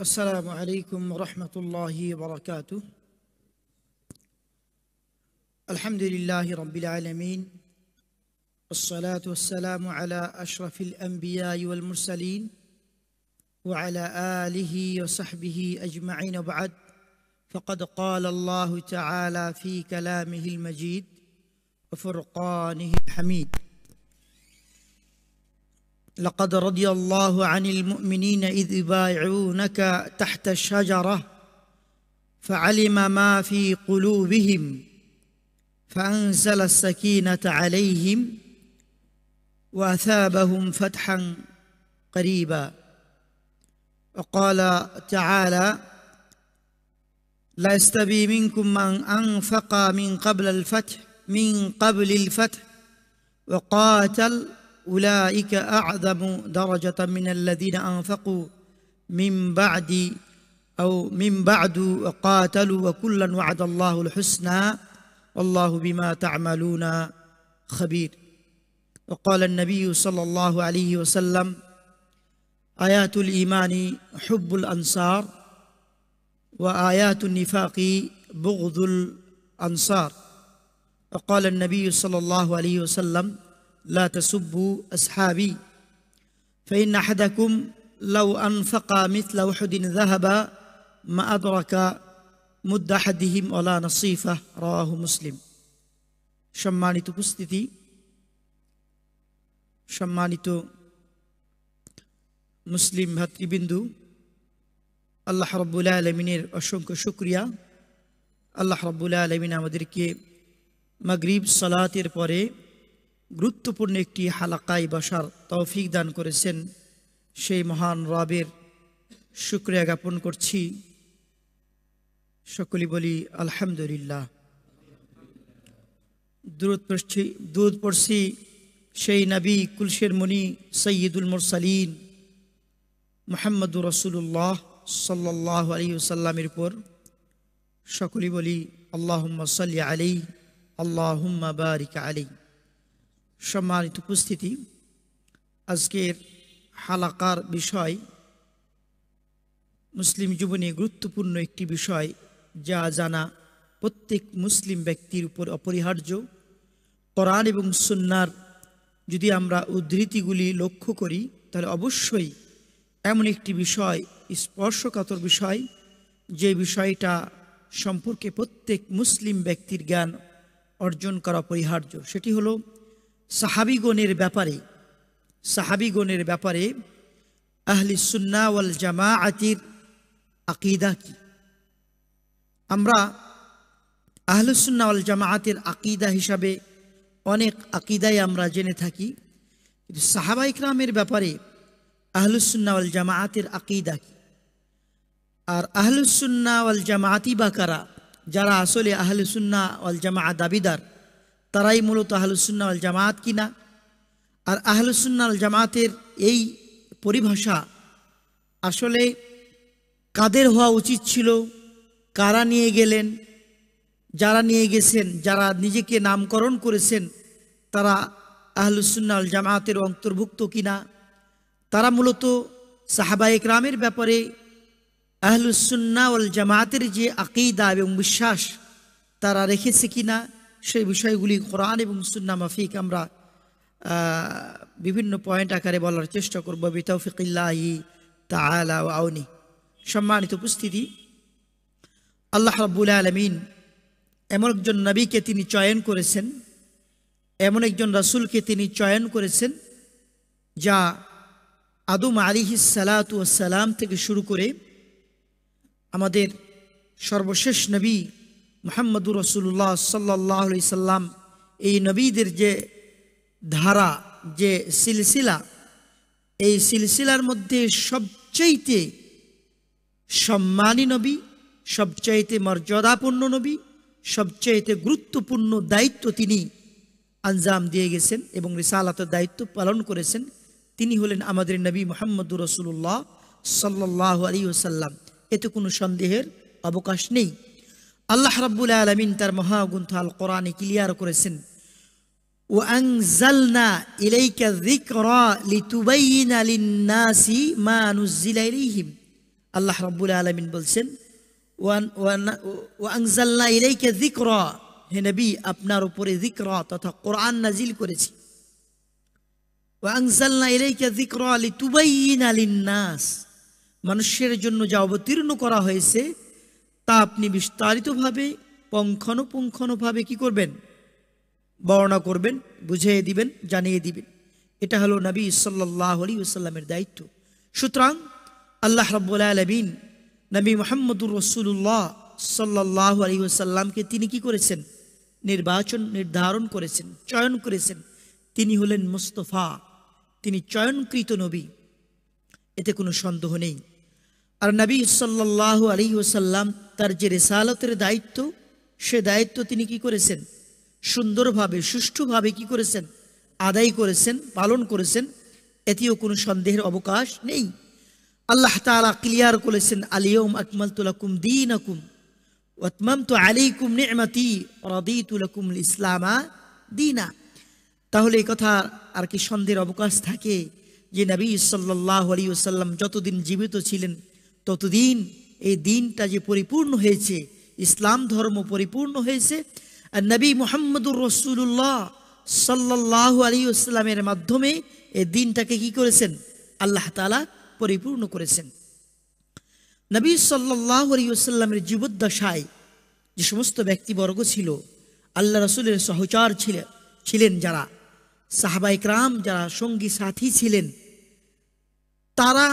السلام عليكم ورحمة الله وبركاته الحمد لله رب العالمين والصلاة والسلام على أشرف الأنبياء والمرسلين وعلى آله وصحبه أجمعين وبعد فقد قال الله تعالى في كلامه المجيد وفرقانه الحميد لقد رضي الله عن المؤمنين إذ يبايعونك تحت الشجرة فعلم ما في قلوبهم فأنزل السكينة عليهم وأثابهم فتحا قريبا وقال تعالى لا يستبي منكم من أنفق من قبل الفتح من قبل الفتح وقاتل أولئك أعظم درجة من الذين أنفقوا من بعد أو من بعد وقاتلوا وكلا وعد الله الحسنى والله بما تعملون خبير وقال النبي صلى الله عليه وسلم آيات الإيمان حب الأنصار وآيات النفاق بغض الأنصار وقال النبي صلى الله عليه وسلم لا تسبوا أصحابي فإن أحدكم لو أنفق مثل أحد ذهب ما أدرك مد أحدهم ولا نصيفة رواه مسلم شماني تبستثي شماني مسلم هاتي بندو الله رب العالمين أشنك شكريا الله رب العالمين আমাদেরকে মাগরিব সালাতের পরে গুরুত্বপূর্ণ একটি হালাকায় বসার তৌফিক দান করেছেন সেই মহান রবের শুক্রিয়া জ্ঞাপন করছি সকলে বলি আলহামদুলিল্লাহ দূরত পড়ছি দূর পড়ছি সেই নবী কুলশের মনি সৈয়দুল মুরসালিন মোহাম্মদুর রসুল্লাহ সাল্লাহ আলী সাল্লামের পর সকলে বলি আল্লাহ সাল্লি আলী আল্লাহ আলী সম্মানিত উপস্থিতি আজকের হালাকার বিষয় মুসলিম জীবনে গুরুত্বপূর্ণ একটি বিষয় যা জানা প্রত্যেক মুসলিম ব্যক্তির উপর অপরিহার্য করান এবং সুন্নার যদি আমরা উদ্ধৃতিগুলি লক্ষ্য করি তাহলে অবশ্যই এমন একটি বিষয় স্পর্শকাতর বিষয় যে বিষয়টা সম্পর্কে প্রত্যেক মুসলিম ব্যক্তির জ্ঞান অর্জন করা অপরিহার্য সেটি হলো সাহাবিগণের ব্যাপারে সাহাবিগণের ব্যাপারে আহলি সুন্না ওয়াল জামা আতির আকিদা কি আমরা আহলুসুন্না ওয়াল জামাআতের আকিদা হিসাবে অনেক আকিদাই আমরা জেনে থাকি কিন্তু সাহাবা ইকরামের ব্যাপারে আহলুসুন্না ওয়াল জামাআতের আকিদা কি আর আহলুসুন্না ওয়াল জামাআতি বা কারা যারা আসলে আহলুসুন্না ওয়াল জামাআ দাবিদার তারাই মূলত আহলুসুন্নাল জামাত কিনা আর আহলুসুন্নাল জামাতের এই পরিভাষা আসলে কাদের হওয়া উচিত ছিল কারা নিয়ে গেলেন যারা নিয়ে গেছেন যারা নিজেকে নামকরণ করেছেন তারা আহলুসুন্নাল জামাতের অন্তর্ভুক্ত কিনা তারা মূলত সাহাবা একরামের ব্যাপারে আহলুসুন্না জামাতের যে আকিদা এবং বিশ্বাস তারা রেখেছে কিনা সেই বিষয়গুলি কোরআন এবং সুন্না মাফিক আমরা বিভিন্ন পয়েন্ট আকারে বলার চেষ্টা করব বিতৌফিকিল্লাহি তালা আউনি সম্মানিত উপস্থিতি আল্লাহ রব্বুল আলমিন এমন একজন নবীকে তিনি চয়ন করেছেন এমন একজন রাসুলকে তিনি চয়ন করেছেন যা আদম আলিহি সালাতু সালাম থেকে শুরু করে আমাদের সর্বশেষ নবী মোহাম্মদুর রসুল্লাহ সাল্লাহ সাল্লাম এই নবীদের যে ধারা যে সিলসিলা এই সিলসিলার মধ্যে সবচাইতে সম্মানী নবী সবচাইতে মর্যাদাপূর্ণ নবী সবচাইতে গুরুত্বপূর্ণ দায়িত্ব তিনি আঞ্জাম দিয়ে গেছেন এবং রিসালাত দায়িত্ব পালন করেছেন তিনি হলেন আমাদের নবী মোহাম্মদুর রসুল্লাহ সাল্লাহ আলী ওসাল্লাম এতে কোনো সন্দেহের অবকাশ নেই আল্লাহ রাব্বুল আলমিন তার মহাগুন্থ আল কোরআনে ক্লিয়ার করেছেন وأنزلنا إليك الذكرى لتبين للناس ما نزل إليهم الله رب العالمين বলছেন وأنزلنا إليك الذكرى হে নবী আপনার উপরে যিকরা তথা কোরআন নাজিল করেছি وأنزلنا إليك الذكرى لتبين للناس মানুষের জন্য যা অবতীর্ণ করা হয়েছে তা আপনি বিস্তারিতভাবে পুঙ্খানুপুঙ্খানুভাবে কি করবেন বর্ণনা করবেন বুঝিয়ে দিবেন জানিয়ে দিবেন এটা হলো নবী সাল্লাহ আলী ওসাল্লামের দায়িত্ব সুতরাং আল্লাহ রব্বুল আলমিন নবী মোহাম্মদুর রসুল্লাহ সাল্লাহ আলী ওসাল্লামকে তিনি কি করেছেন নির্বাচন নির্ধারণ করেছেন চয়ন করেছেন তিনি হলেন মুস্তফা তিনি চয়নকৃত নবী এতে কোনো সন্দেহ নেই আর নবী সাল্লাহ আলী ওসাল্লাম তার যে রেসালতের দায়িত্ব সে দায়িত্ব তিনি কি করেছেন সুন্দরভাবে সুষ্ঠুভাবে কি করেছেন আদায় করেছেন পালন করেছেন এতেও কোনো সন্দেহের অবকাশ নেই আল্লাহ তালা ক্লিয়ার করেছেন আলিয়ম আকমাল তুলাকুম দিন আকুম ওয়াতমাম তো আলিকুম নেমাতি অরাদি তুলাকুম ইসলামা দিনা তাহলে এই কথা আর কি সন্দেহের অবকাশ থাকে যে নবী সাল্লাহ আলী ওসাল্লাম যতদিন জীবিত ছিলেন ততদিন এই দিনটা যে পরিপূর্ণ হয়েছে ইসলাম ধর্ম পরিপূর্ণ হয়েছে আর নবী মোহাম্মদুর রসুল্লাহ সাল্লাহ আলী ইসলামের মাধ্যমে এই দিনটাকে কি করেছেন আল্লাহ তালা পরিপূর্ণ করেছেন নবী সাল্লাহ আলী ইসলামের জীবদ্দশায় যে সমস্ত ব্যক্তিবর্গ ছিল আল্লাহ রসুলের সহচর ছিলেন ছিলেন যারা সাহাবাইকরাম যারা সঙ্গী সাথী ছিলেন তারা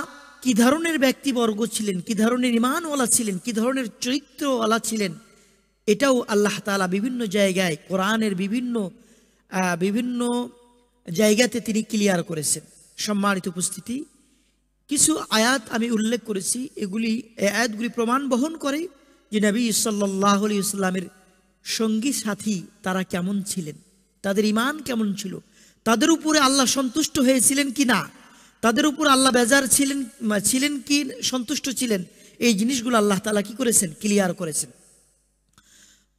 কি ধরনের ব্যক্তিবর্গ ছিলেন কি ধরনের ইমানওয়ালা ছিলেন কি ধরনের চরিত্রওয়ালা ছিলেন এটাও আল্লাহ তালা বিভিন্ন জায়গায় কোরআনের বিভিন্ন বিভিন্ন জায়গাতে তিনি ক্লিয়ার করেছেন সম্মানিত উপস্থিতি কিছু আয়াত আমি উল্লেখ করেছি এগুলি আয়াতগুলি প্রমাণ বহন করে যে নবী সাল্লাহ আলি ইসলামের সঙ্গী সাথী তারা কেমন ছিলেন তাদের ইমান কেমন ছিল তাদের উপরে আল্লাহ সন্তুষ্ট হয়েছিলেন কি না তাদের উপর আল্লাহ বেজার ছিলেন ছিলেন কি সন্তুষ্ট ছিলেন এই জিনিসগুলো আল্লাহ তালা কি করেছেন ক্লিয়ার করেছেন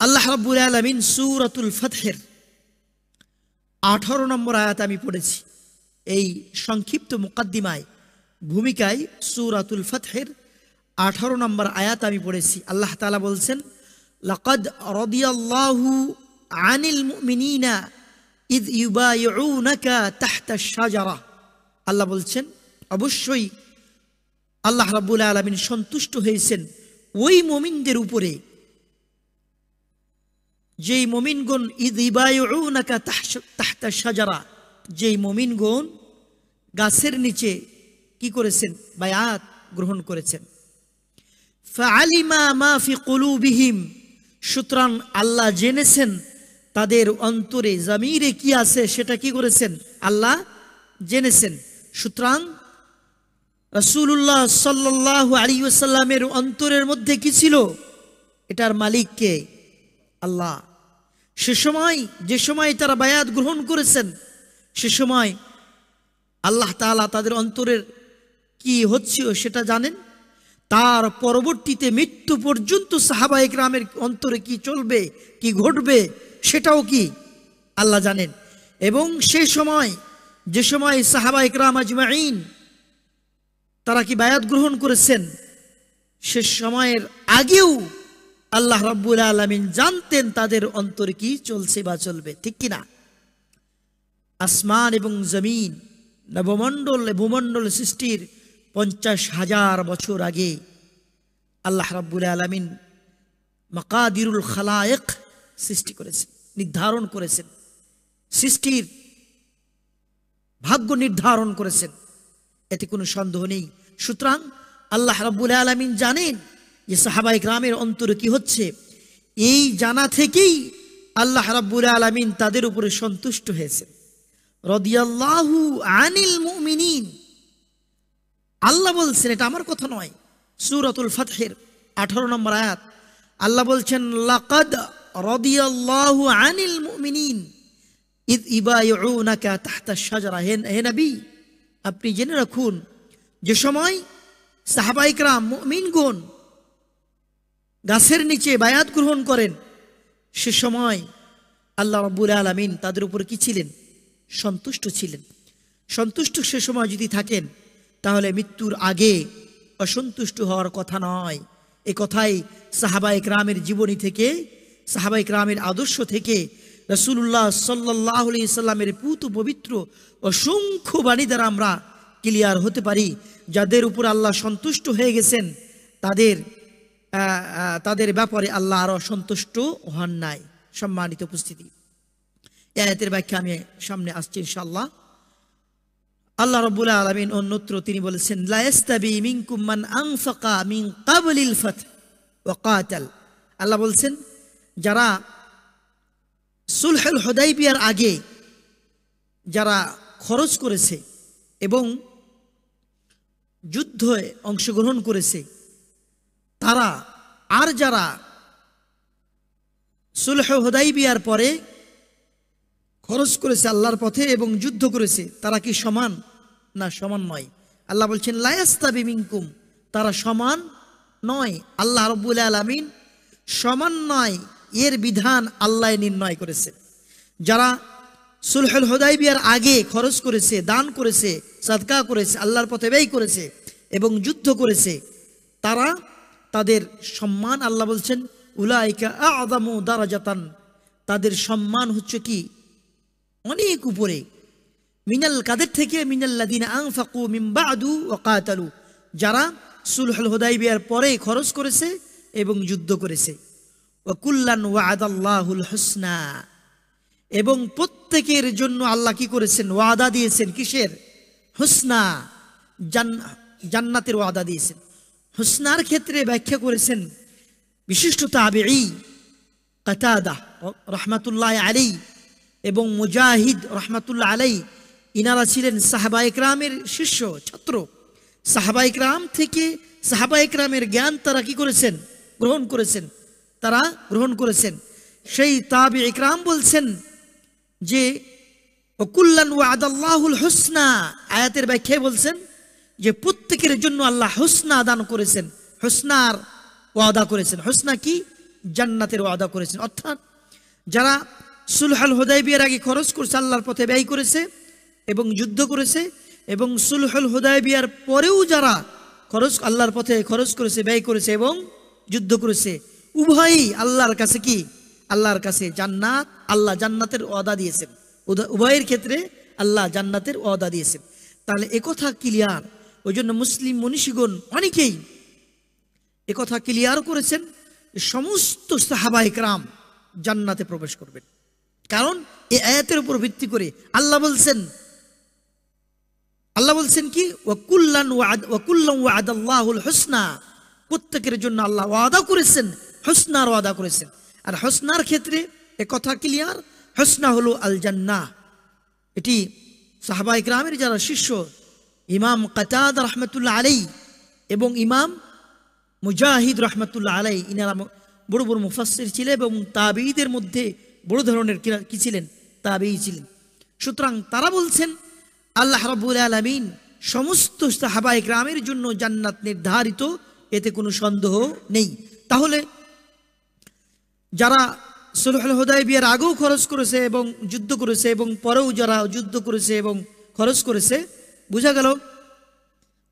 আল্লাহ রাবুল আলমিন সুরাতুল ফতহের আঠারো নম্বর আয়াত আমি পড়েছি এই সংক্ষিপ্ত মোকাদ্দিমায় ভূমিকায় সুরাতুল ফতহের আঠারো নম্বর আয়াত আমি পড়েছি আল্লাহ তালা বলছেন লকদ রদিয়াল্লাহু আনিল মিনা ইদ ইউবায়ুনাকা তাহতা সাজারা আল্লাহ বলছেন অবশ্যই আল্লাহ রাবুল আলমিন সন্তুষ্ট হয়েছেন ওই মমিনদের উপরে যেই মমিনগণ ঈদ ইবায়ুনাকা তাহতা সাজারা যেই মমিনগণ গাছের নিচে কি করেছেন বায়াত গ্রহণ করেছেন সুতরাং আল্লাহ জেনেছেন তাদের অন্তরে জামিরে কি আছে সেটা কি করেছেন আল্লাহ জেনেছেন সুতরাং রসুল্লাহ সাল্লাহ আলিউসাল্লামের অন্তরের মধ্যে কি ছিল এটার মালিককে আল্লাহ সে সময় যে সময় তারা বায়াত গ্রহণ করেছেন সে সময় আল্লাহ তালা তাদের অন্তরের কি হচ্ছিল সেটা জানেন তার পরবর্তীতে মৃত্যু পর্যন্ত সাহাবা একরামের অন্তরে কি চলবে কি ঘটবে সেটাও কি আল্লাহ জানেন এবং সে সময় যে সময় সাহাবা ইকরাম আজমাইন তারা কি বায়াত গ্রহণ করেছেন সে সময়ের আগেও আল্লাহ রব্বুল আলমিন জানতেন তাদের অন্তর কি চলছে বা চলবে ঠিক কিনা আসমান এবং জমিন নবমণ্ডল ভূমণ্ডল সৃষ্টির পঞ্চাশ হাজার বছর আগে আল্লাহ রব্বুল আলমিন মকাদিরুল খালায়েক সৃষ্টি করেছেন নির্ধারণ করেছেন সৃষ্টির ভাগ্য নির্ধারণ করেছেন এতে কোনো সন্দেহ নেই সুতরাং আল্লাহ রাব্বুল আলমিন জানেন যে সাহাবাই গ্রামের অন্তরে কি হচ্ছে এই জানা থেকেই আল্লাহ রাব্বুল আলমিন তাদের উপরে সন্তুষ্ট হয়েছেন রদিয়াল্লাহু আনিল মুমিনিন আল্লাহ বলছেন এটা আমার কথা নয় সুরতুল ফাতহের আঠারো নম্বর আয়াত আল্লাহ বলছেন লাকাদ রদিয়াল্লাহু আনিল মুমিনিন ইদ ইবায়ুনাকা তাহতা হে নবী আপনি জেনে রাখুন যে সময় সাহাবাইকরাম মিনগুন গাছের নিচে বায়াত গ্রহণ করেন সে সময় আল্লাহ রব্বুল আলমিন তাদের উপর কি ছিলেন সন্তুষ্ট ছিলেন সন্তুষ্ট সে সময় যদি থাকেন তাহলে মৃত্যুর আগে অসন্তুষ্ট হওয়ার কথা নয় এ কথাই সাহাবাইক রামের জীবনী থেকে সাহাবাইক রামের আদর্শ থেকে রসুল্লাহ সাল্লাহ ইসাল্লামের পুত পবিত্র অসংখ্য বাণী দ্বারা আমরা ক্লিয়ার হতে পারি যাদের উপর আল্লাহ সন্তুষ্ট হয়ে গেছেন তাদের তাদের ব্যাপারে আল্লাহ আরও সন্তুষ্ট হন নাই সম্মানিত উপস্থিতি এতের ব্যাখ্যা আমি সামনে আসছি ইনশাল্লাহ আল্লাহ রবুল আলমিন অন্যত্র তিনি বলেছেন আল্লাহ বলছেন যারা সুলহেল হদাইবিয়ার আগে যারা খরচ করেছে এবং যুদ্ধে অংশগ্রহণ করেছে তারা আর যারা সুলহ হদাইবিয়ার পরে খরচ করেছে আল্লাহর পথে এবং যুদ্ধ করেছে তারা কি সমান না সমান নয় আল্লাহ বলছেন লায়াস্তাবি মিঙ্কুম তারা সমান নয় আল্লাহ রবুল আলমিন সমান নয় এর বিধান আল্লাহ নির্ণয় করেছে যারা সুলহল হোদাইবিয়ার আগে খরচ করেছে দান করেছে সাদকা করেছে আল্লাহর পথে ব্যয় করেছে এবং যুদ্ধ করেছে তারা তাদের সম্মান আল্লাহ বলছেন উলাইকা আদামু দারাজাতান তাদের সম্মান হচ্ছে কি অনেক উপরে মিনাল কাদের থেকে ফাকু মিম্বা মিম্বাদু ও কাতালু যারা সুলহল হোদাইবিয়ার পরে খরচ করেছে এবং যুদ্ধ করেছে ওকুল্লান ওয়াদাল্লাহুল এবং প্রত্যেকের জন্য আল্লাহ কি করেছেন ওয়াদা দিয়েছেন কিসের হুসনা জান্নাতের ওয়াদা দিয়েছেন হুসনার ক্ষেত্রে ব্যাখ্যা করেছেন বিশিষ্ট তাবে কাতাদা রহমাতুল্লাহ আলী এবং মুজাহিদ রহমাতুল্লাহ আলাই ইনারা ছিলেন সাহাবা ইকরামের শিষ্য ছাত্র সাহাবা ইকরাম থেকে সাহাবা ইকরামের জ্ঞান তারা কি করেছেন গ্রহণ করেছেন তারা গ্রহণ করেছেন সেই তাবি ইকরাম বলছেন যে অকুল্লান ও আদাল্লাহুল হোসনা আয়াতের ব্যাখ্যায় বলছেন যে প্রত্যেকের জন্য আল্লাহ হোসনা দান করেছেন হোসনার ওয়াদা করেছেন হোসনা কি জান্নাতের ওয়াদা করেছেন অর্থাৎ যারা সুলহাল বিয়ের আগে খরচ করেছে আল্লাহর পথে ব্যয় করেছে এবং যুদ্ধ করেছে এবং সুলহল বিয়ার পরেও যারা খরচ আল্লাহর পথে খরচ করেছে ব্যয় করেছে এবং যুদ্ধ করেছে উভয়ই আল্লাহর কাছে কি আল্লাহর কাছে জান্নাত আল্লাহ জান্নাতের অদা দিয়েছেন উভয়ের ক্ষেত্রে আল্লাহ জান্নাতের অদা দিয়েছেন তাহলে একথা ক্লিয়ার ওই জন্য মুসলিম মনীষীগণ অনেকেই একথা ক্লিয়ার করেছেন সমস্ত রাম জান্নাতে প্রবেশ করবেন কারণ এই আয়াতের উপর ভিত্তি করে আল্লাহ বলছেন আল্লাহ বলছেন কি ওয়াকুল্লান ওয়াকুল্লান ওয়াদ আল্লাহুল হোসনা প্রত্যেকের জন্য আল্লাহ ওয়াদা করেছেন হসনার ওয়াদা করেছেন আর হসনার ক্ষেত্রে এ কথা ক্লিয়ার হসনা হলো আল জান্না এটি সাহাবাই ইকরামের যারা শিষ্য ইমাম কাতাদ রহমতুল্লাহ আলাই এবং ইমাম মুজাহিদ রহমতুল্লাহ আলাই ইনারা বড় বড় মুফাসির ছিলেন এবং তাবিদের মধ্যে বড় ধরনের কি ছিলেন তাবেই ছিলেন সুতরাং তারা বলছেন আল্লাহ রাবুল আলমিন সমস্ত সাহাবায়ক রামের জন্য জান্নাত নির্ধারিত এতে কোনো সন্দেহ নেই তাহলে যারা সুলহুল হুদায় বিয়ের আগেও খরচ করেছে এবং যুদ্ধ করেছে এবং পরেও যারা যুদ্ধ করেছে এবং খরচ করেছে বোঝা গেল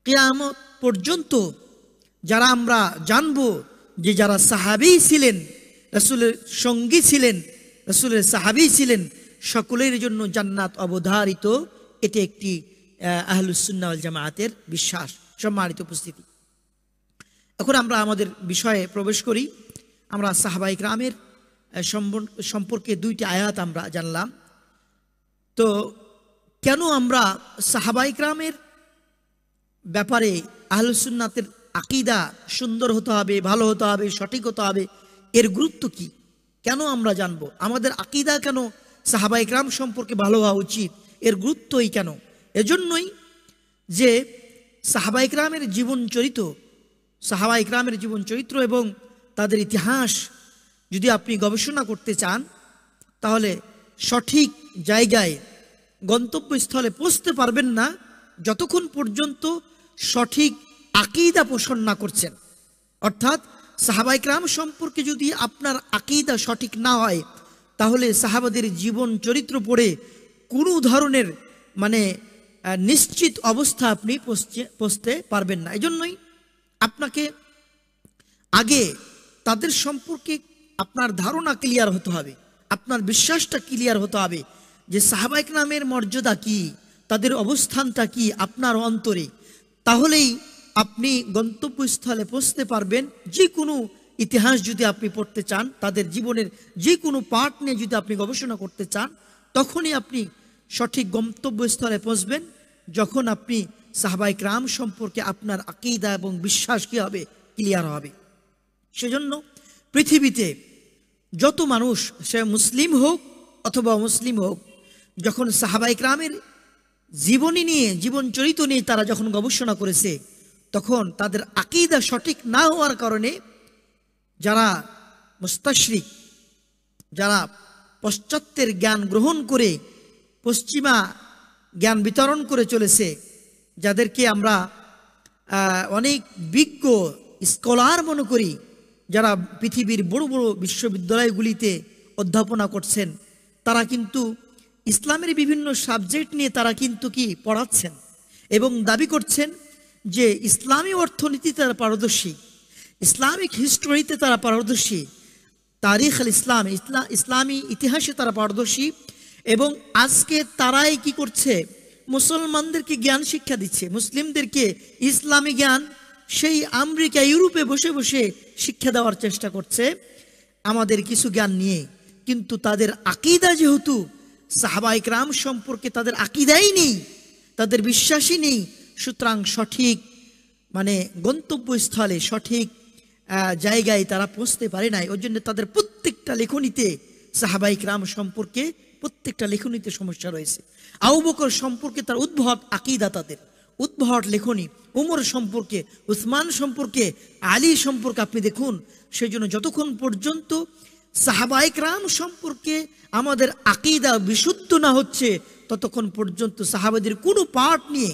কেয়ামত পর্যন্ত যারা আমরা জানব যে যারা সাহাবি ছিলেন রসুলের সঙ্গী ছিলেন রসুলের সাহাবি ছিলেন সকলের জন্য জান্নাত অবধারিত এটি একটি আহলুসুন্নাল জামায়াতের বিশ্বাস সম্মানিত উপস্থিতি এখন আমরা আমাদের বিষয়ে প্রবেশ করি আমরা সাহাবাই গ্রামের সম্পর্কে দুইটি আয়াত আমরা জানলাম তো কেন আমরা সাহাবাই গ্রামের ব্যাপারে আহলসুন্নাতের আকিদা সুন্দর হতে হবে ভালো হতে হবে সঠিক হতে হবে এর গুরুত্ব কি কেন আমরা জানব আমাদের আকিদা কেন সাহাবাই গ্রাম সম্পর্কে ভালো হওয়া উচিত এর গুরুত্বই কেন এজন্যই যে সাহাবাই গ্রামের জীবন চরিত্র সাহাবাই গ্রামের জীবন চরিত্র এবং তাদের ইতিহাস যদি আপনি গবেষণা করতে চান তাহলে সঠিক জায়গায় গন্তব্যস্থলে পৌঁছতে পারবেন না যতক্ষণ পর্যন্ত সঠিক আকিদা পোষণ না করছেন অর্থাৎ সাহাবাইকরাম সম্পর্কে যদি আপনার আকিদা সঠিক না হয় তাহলে সাহাবাদের জীবন চরিত্র পড়ে কোনো ধরনের মানে নিশ্চিত অবস্থা আপনি পৌঁছতে পারবেন না এজন্যই আপনাকে আগে তাদের সম্পর্কে আপনার ধারণা ক্লিয়ার হতে হবে আপনার বিশ্বাসটা ক্লিয়ার হতে হবে যে সাহাবাইক নামের মর্যাদা কি তাদের অবস্থানটা কি আপনার অন্তরে তাহলেই আপনি গন্তব্যস্থলে পৌঁছতে পারবেন যে কোনো ইতিহাস যদি আপনি পড়তে চান তাদের জীবনের যে কোনো পাঠ নিয়ে যদি আপনি গবেষণা করতে চান তখনই আপনি সঠিক গন্তব্যস্থলে পৌঁছবেন যখন আপনি সাহাবাইক রাম সম্পর্কে আপনার আকিদা এবং বিশ্বাস কী হবে ক্লিয়ার হবে সেজন্য পৃথিবীতে যত মানুষ সে মুসলিম হোক অথবা মুসলিম হোক যখন সাহাবাই গ্রামের জীবনী নিয়ে জীবন চরিত নিয়ে তারা যখন গবেষণা করেছে তখন তাদের আকিদা সঠিক না হওয়ার কারণে যারা মুস্তাশ্রী যারা পশ্চাত্যের জ্ঞান গ্রহণ করে পশ্চিমা জ্ঞান বিতরণ করে চলেছে যাদেরকে আমরা অনেক বিজ্ঞ স্কলার মনে করি যারা পৃথিবীর বড় বড় বিশ্ববিদ্যালয়গুলিতে অধ্যাপনা করছেন তারা কিন্তু ইসলামের বিভিন্ন সাবজেক্ট নিয়ে তারা কিন্তু কি পড়াচ্ছেন এবং দাবি করছেন যে ইসলামী অর্থনীতি তারা পারদর্শী ইসলামিক হিস্টোরিতে তারা পারদর্শী তারিখ আল ইসলাম ইসলাম ইসলামী ইতিহাসে তারা পারদর্শী এবং আজকে তারাই কি করছে মুসলমানদেরকে জ্ঞান শিক্ষা দিচ্ছে মুসলিমদেরকে ইসলামী জ্ঞান সেই আমেরিকা ইউরোপে বসে বসে শিক্ষা দেওয়ার চেষ্টা করছে আমাদের কিছু জ্ঞান নিয়ে কিন্তু তাদের আকিদা যেহেতু সাহাবাইক রাম সম্পর্কে তাদের আকিদাই নেই তাদের বিশ্বাসই নেই সুতরাং সঠিক মানে গন্তব্যস্থলে সঠিক জায়গায় তারা পৌঁছতে পারে নাই ওই জন্য তাদের প্রত্যেকটা লেখনীতে সাহাবাইক রাম সম্পর্কে প্রত্যেকটা লেখনীতে সমস্যা রয়েছে আউবকর সম্পর্কে তার উদ্ভব আকিদা তাদের উদ্ভট লেখনী উমর সম্পর্কে উসমান সম্পর্কে আলী সম্পর্কে আপনি দেখুন সেই জন্য যতক্ষণ পর্যন্ত রাম সম্পর্কে আমাদের আকিদা বিশুদ্ধ না হচ্ছে ততক্ষণ পর্যন্ত সাহাবাদের কোনো পার্ট নিয়ে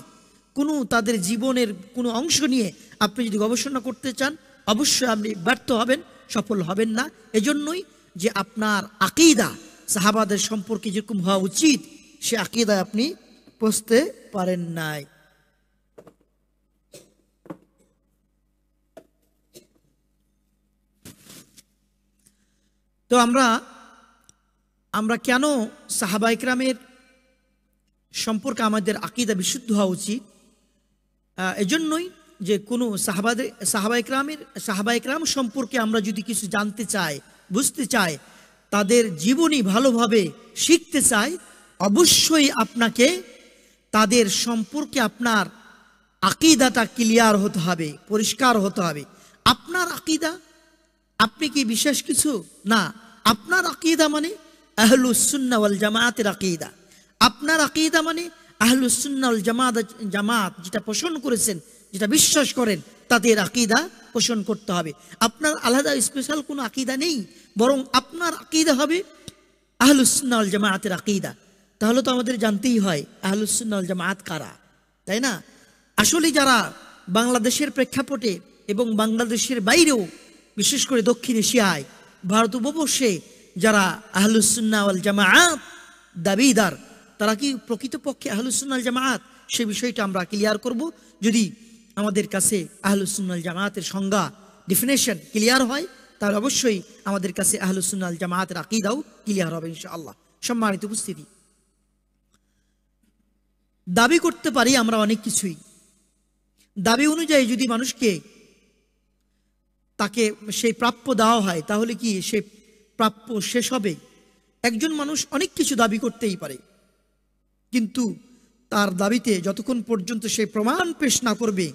কোনো তাদের জীবনের কোনো অংশ নিয়ে আপনি যদি গবেষণা করতে চান অবশ্যই আপনি ব্যর্থ হবেন সফল হবেন না এজন্যই যে আপনার আকিদা সাহাবাদের সম্পর্কে যেরকম হওয়া উচিত সে আকিদায় আপনি পৌঁছতে পারেন নাই তো আমরা আমরা কেন সাহাবা ইকরামের সম্পর্কে আমাদের আকিদা বিশুদ্ধ হওয়া উচিত এজন্যই যে কোনো সাহাবাদের সাহাবা ইকরামের সাহাবা ইকরাম সম্পর্কে আমরা যদি কিছু জানতে চাই বুঝতে চাই তাদের জীবনী ভালোভাবে শিখতে চাই অবশ্যই আপনাকে তাদের সম্পর্কে আপনার আকিদাটা ক্লিয়ার হতে হবে পরিষ্কার হতে হবে আপনার আকিদা আপনি কি বিশেষ কিছু না আপনার আকিদা মানে আহলুসুন্নাওয়াল জামায়াতের আকিদা আপনার আকিদা মানে আহলুসুন্নাল জামাত জামাত যেটা পোষণ করেছেন যেটা বিশ্বাস করেন তাদের আকিদা পোষণ করতে হবে আপনার আলাদা স্পেশাল কোনো আকিদা নেই বরং আপনার আকিদা হবে আহলুসুন্নাল জামায়াতের আকিদা তাহলে তো আমাদের জানতেই হয় আহলুসুন্নাল জামায়াত কারা তাই না আসলে যারা বাংলাদেশের প্রেক্ষাপটে এবং বাংলাদেশের বাইরেও বিশেষ করে দক্ষিণ এশিয়ায় ভারত উপবর্ষে যারা আহলুসুন্নাওয়াল জামায়াত দাবিদার তারা কি প্রকৃতপক্ষে আহলুসুন্নাল জামায়াত সে বিষয়টা আমরা ক্লিয়ার করব যদি আমাদের কাছে আহলুসুন্নাল জামায়াতের সংজ্ঞা ডেফিনেশন ক্লিয়ার হয় তাহলে অবশ্যই আমাদের কাছে আহলুসুন্নাল জামায়াতের আকিদাও ক্লিয়ার হবে ইনশাআল্লাহ সম্মানিত উপস্থিতি দাবি করতে পারি আমরা অনেক কিছুই দাবি অনুযায়ী যদি মানুষকে তাকে সেই প্রাপ্য দেওয়া হয় তাহলে কি সে প্রাপ্য শেষ হবে একজন মানুষ অনেক কিছু দাবি করতেই পারে কিন্তু তার দাবিতে যতক্ষণ পর্যন্ত সে প্রমাণ পেশ না করবে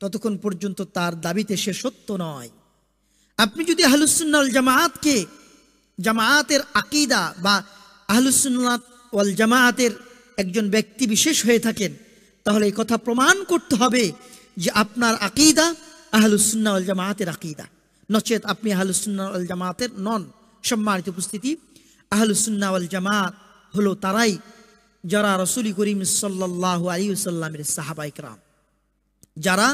ততক্ষণ পর্যন্ত তার দাবিতে সে সত্য নয় আপনি যদি আহলুসুল্নাল জামায়াতকে জামায়াতের আকিদা বা আহলুসুল্নাত ওয়াল জামায়াতের একজন ব্যক্তি বিশেষ হয়ে থাকেন তাহলে এই কথা প্রমাণ করতে হবে যে আপনার আকিদা আহলুসুন্না আল জামাতের আকিদা নচেত আপনি আহলুসুন্না আল জামাতের নন সম্মানিত উপস্থিতি আহলুসুন্না আল জামাত হলো তারাই যারা রসুলি করিম সাল্লাহ আলী সাল্লামের সাহাবাইকরাম যারা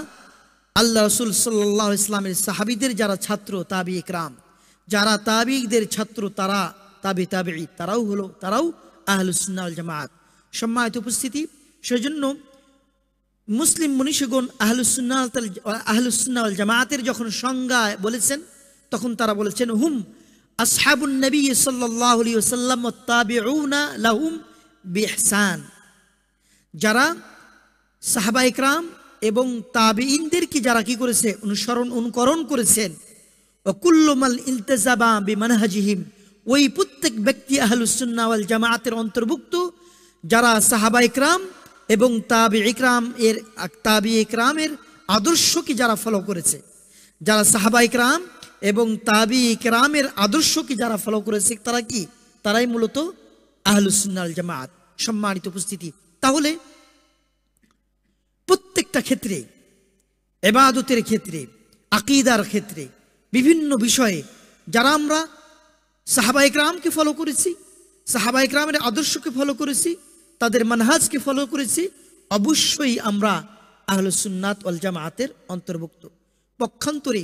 আল্লাহ রসুল সাল্লাহ ইসলামের সাহাবিদের যারা ছাত্র তাবি ইকরাম যারা তাবিকদের ছাত্র তারা তাবি তাবি তারাও হলো তারাও আহলুসুন্না আল জামাত সম্মানিত উপস্থিতি সেজন্য মুসলিম মনীষীগণ আহলুসুন্না আহলুসুন্না জামায়াতের যখন সংজ্ঞা বলেছেন তখন তারা বলেছেন হুম আসহাবুল নবী সাল্লাহ আলী ওসাল্লাম তাবেউনা লাহুম বেহসান যারা সাহাবা ইকরাম এবং তাবেইনদেরকে যারা কি করেছে অনুসরণ অনুকরণ করেছেন অকুল্লমাল ইলতেজাবা বিমানহাজিহিম ওই প্রত্যেক ব্যক্তি আহলুসুন্নাওয়াল জামায়াতের অন্তর্ভুক্ত যারা সাহাবা ইকরাম এবং তাবি ইকরাম এর তাবি ইকরামের আদর্শকে যারা ফলো করেছে যারা সাহাবা ইকরাম এবং তাবি ইকরামের আদর্শকে যারা ফলো করেছে তারা কি তারাই মূলত আহলুসুন্নাল জামাত সম্মানিত উপস্থিতি তাহলে প্রত্যেকটা ক্ষেত্রে এবাদতের ক্ষেত্রে আকিদার ক্ষেত্রে বিভিন্ন বিষয়ে যারা আমরা সাহাবা ইকরামকে ফলো করেছি সাহাবা ইকরামের আদর্শকে ফলো করেছি তাদের মানহাজকে ফলো করেছি অবশ্যই আমরা আহল সুন্নাত অল জামাতের অন্তর্ভুক্ত পক্ষান্তরে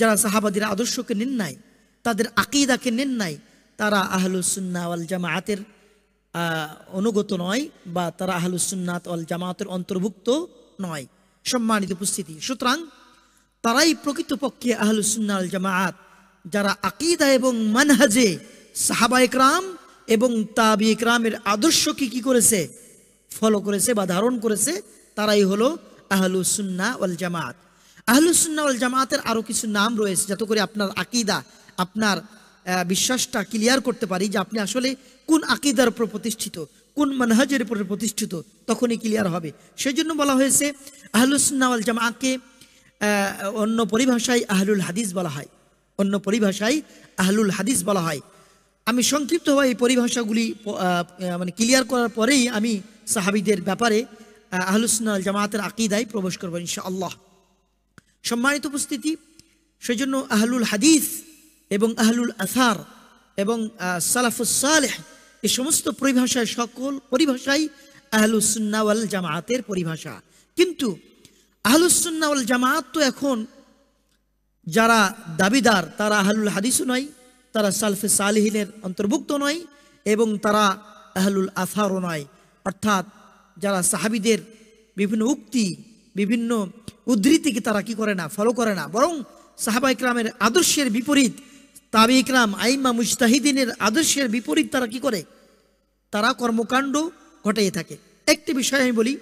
যারা সাহাবাদের আদর্শকে নেন নাই তাদের আকিদাকে নেন নাই তারা সুন্না অল জামাতের অনুগত নয় বা তারা সুন্নাত অল জামাতের অন্তর্ভুক্ত নয় সম্মানিত উপস্থিতি সুতরাং তারাই প্রকৃতপক্ষে আহলুসুন্না আল জামায়াত যারা আকিদা এবং মানহাজে সাহাবা একরাম এবং তাবি ইকরামের আদর্শ কি করেছে ফলো করেছে বা ধারণ করেছে তারাই হলো আহলুসুন্না ওয়াল জামাত আহলুসুন্না ওয়াল জামাতের আরও কিছু নাম রয়েছে যাতে করে আপনার আকিদা আপনার বিশ্বাসটা ক্লিয়ার করতে পারি যে আপনি আসলে কোন আকিদার উপর প্রতিষ্ঠিত কোন মানহাজের উপর প্রতিষ্ঠিত তখনই ক্লিয়ার হবে সেই জন্য বলা হয়েছে আহলুসুন্না ওয়াল জামাকে অন্য পরিভাষায় আহলুল হাদিস বলা হয় অন্য পরিভাষায় আহলুল হাদিস বলা হয় আমি সংক্ষিপ্তভাবে এই পরিভাষাগুলি মানে ক্লিয়ার করার পরেই আমি সাহাবিদের ব্যাপারে আহলুসনাল জামাতের আকিদায় প্রবেশ করবো আল্লাহ সম্মানিত উপস্থিতি সেজন্য আহলুল হাদিস এবং আহলুল আসার এবং সালাফুসালেহ এই সমস্ত পরিভাষায় সকল পরিভাষাই আহলুসুন্নাওয়াল জামাতের পরিভাষা কিন্তু আহলুসুন্নাওয়াল জামাত তো এখন যারা দাবিদার তারা আহলুল হাদিসও নয় তারা সালফে সালহিনের অন্তর্ভুক্ত নয় এবং তারা আহলুল আফারও নয় অর্থাৎ যারা সাহাবিদের বিভিন্ন উক্তি বিভিন্ন উদ্ধৃতিকে তারা কি করে না ফলো করে না বরং সাহাবা ইকরামের আদর্শের বিপরীত তাবি ইকরাম আইমা মুস্তাহিদিনের আদর্শের বিপরীত তারা কি করে তারা কর্মকাণ্ড ঘটাই থাকে একটি বিষয় আমি বলি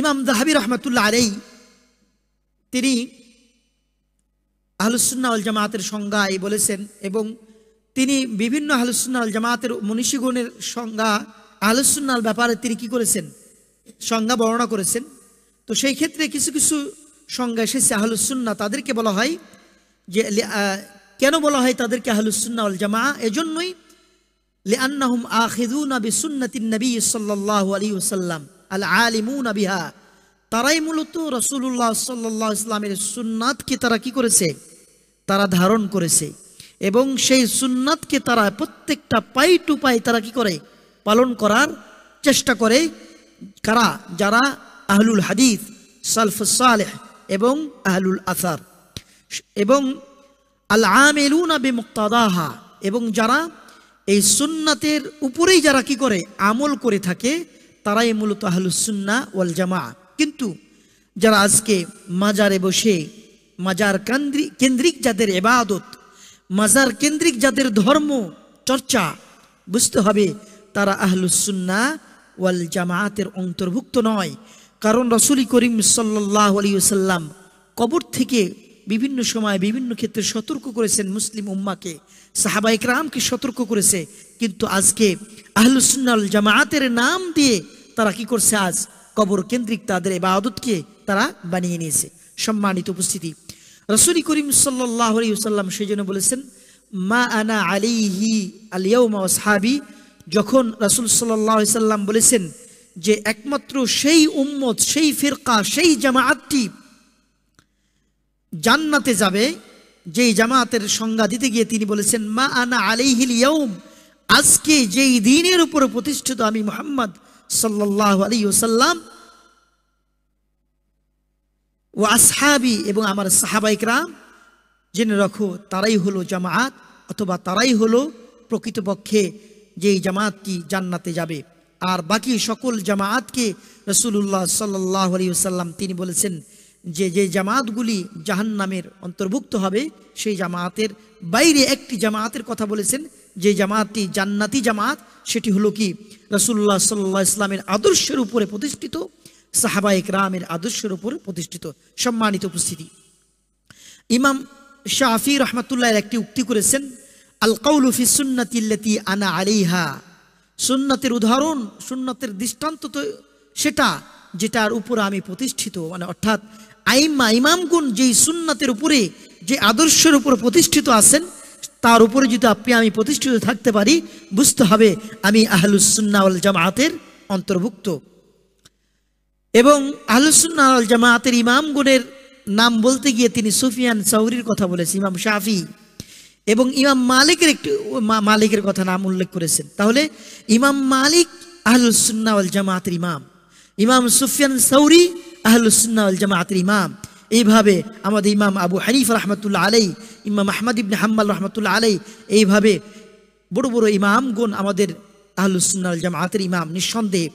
ইমাম জাহাবি রহমতুল্লাহ আলাই তিনি আহলুসুন্না আল জামাতের এই বলেছেন এবং তিনি বিভিন্ন আহলুসুন্না আল জামাতের মনীষীগণের সংজ্ঞা আহলুসুন্নাল ব্যাপারে তিনি কী করেছেন সংজ্ঞা বর্ণনা করেছেন তো সেই ক্ষেত্রে কিছু কিছু সংজ্ঞা এসেছে আহলুসুন্না তাদেরকে বলা হয় যে কেন বলা হয় তাদেরকে আহলুসুন্না আল জামা এজন্যই লিআন্নাহুম আখিদুনা বিসুন্নাতিন নবী সাল্লাল্লাহু আলাইহি ওয়াসাল্লাম আল আলিমুনা বিহা তারাই মূলত রসুল্লাহ সাল্লাহ ইসলামের সুন্নাতকে তারা কি করেছে তারা ধারণ করেছে এবং সেই সুন্নাতকে তারা প্রত্যেকটা পাই টু পাই তারা কি করে পালন করার চেষ্টা করে কারা যারা আহলুল হাদিস সালফ সালেহ এবং আহলুল আসার এবং আল আমেলুনা বে মুক্তাদাহা এবং যারা এই সুন্নাতের উপরেই যারা কি করে আমল করে থাকে তারাই মূলত আহলুসুন্না ওয়াল জামা কিন্তু যারা আজকে মাজারে বসে মাজার কেন্দ্রিক যাদের এবাদত মাজার কেন্দ্রিক যাদের ধর্ম চর্চা বুঝতে হবে তারা আহলুসুন্না ওয়াল জামায়াতের অন্তর্ভুক্ত নয় কারণ রসুল করিম সাল্লাহ আলিয়াল্লাম কবর থেকে বিভিন্ন সময় বিভিন্ন ক্ষেত্রে সতর্ক করেছেন মুসলিম উম্মাকে সাহাবা ইকরামকে সতর্ক করেছে কিন্তু আজকে আহলুসুন্নাল জামায়াতের নাম দিয়ে তারা কি করছে আজ কবর কেন্দ্রিক তাদের এবাদতকে তারা বানিয়ে নিয়েছে সম্মানিত উপস্থিতি রসুল করিম সাল্লাহ সেই জন্য বলেছেন মা আনা আলিহি আলিয়াউমা সাহাবি যখন রসুল সাল্লাহ বলেছেন যে একমাত্র সেই উম্মত সেই ফিরকা সেই জামায়াতটি জান্নাতে যাবে যেই জামায়াতের সংজ্ঞা দিতে গিয়ে তিনি বলেছেন মা আনা আলিহিল ইয়ৌম আজকে যেই দিনের উপর প্রতিষ্ঠিত আমি মোহাম্মদ সাল্লাহ আলী ওসাল্লাম ও আসহাবি এবং আমার সাহাবাইকরা জেনে রাখো তারাই হলো জামাত অথবা তারাই হলো প্রকৃতপক্ষে যেই জামাতটি জান্নাতে যাবে আর বাকি সকল জামায়াতকে রসুল্লাহ সাল্লাহ আলিয়াল্লাম তিনি বলেছেন যে যে জামাতগুলি জাহান নামের অন্তর্ভুক্ত হবে সেই জামায়াতের বাইরে একটি জামায়াতের কথা বলেছেন যে জামাতটি জান্নাতি জামাত সেটি হলো কি রসুল্লাহ সাল্লাহ ইসলামের আদর্শের উপরে প্রতিষ্ঠিত সাহাবা একরামের আদর্শের উপর প্রতিষ্ঠিত সম্মানিত উপস্থিতি ইমাম শাহি রহমতুল্লাহ একটি উক্তি করেছেন আল কৌলুফি সুন্নতি আনা আলিহা সুন্নতের উদাহরণ সুন্নতের দৃষ্টান্ত তো সেটা যেটার উপর আমি প্রতিষ্ঠিত মানে অর্থাৎ আইমা ইমামগুণ যেই সুন্নতের উপরে যে আদর্শের উপর প্রতিষ্ঠিত আছেন তার উপরে যদি আপনি আমি প্রতিষ্ঠিত থাকতে পারি বুঝতে হবে আমি আহলুসুন্না জামাতের অন্তর্ভুক্ত এবং আহলুসুল্লাহ আল ইমাম গুণের নাম বলতে গিয়ে তিনি সুফিয়ান সৌরির কথা বলেছেন ইমাম শাফি এবং ইমাম মালিকের একটি মালিকের কথা নাম উল্লেখ করেছেন তাহলে ইমাম মালিক আহলুসুল্লাহ জামাতের ইমাম ইমাম সুফিয়ান সৌরি আহলুসুল্লাহ জামাতের ইমাম এইভাবে আমাদের ইমাম আবু হানিফ রহমতুল্লাহ আলাই ইমাম আহমদ ইবনে হাম্মাল রহমতুল্লাহ আলাই এইভাবে বড় বড় গুণ আমাদের আহলুসুল্লাহ আল জামাতের ইমাম নিঃসন্দেহ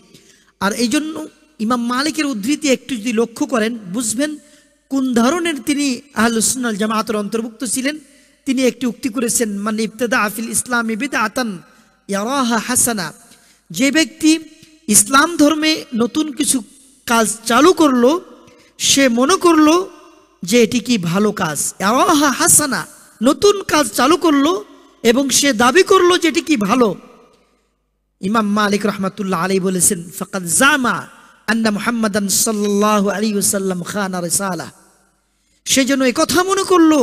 আর এই জন্য ইমাম মালিকের উদ্ধৃতি একটু যদি লক্ষ্য করেন বুঝবেন কোন ধরনের তিনি আহলুসুল জামাতের অন্তর্ভুক্ত ছিলেন তিনি একটি উক্তি করেছেন মানে ইফতেদা আফিল ইসলাম ইবিদ আতান হাসানা যে ব্যক্তি ইসলাম ধর্মে নতুন কিছু কাজ চালু করলো সে মনে করলো যে এটি কি ভালো কাজ ইয়ারাহা হাসানা নতুন কাজ চালু করলো এবং সে দাবি করলো এটি কি ভালো ইমাম মালিক রহমাতুল্লাহ আলী বলেছেন ফকাত জামা আন্না মোহাম্মদান সাল্লাহ আলী সাল্লাম খান আর সালা সে যেন কথা মনে করলো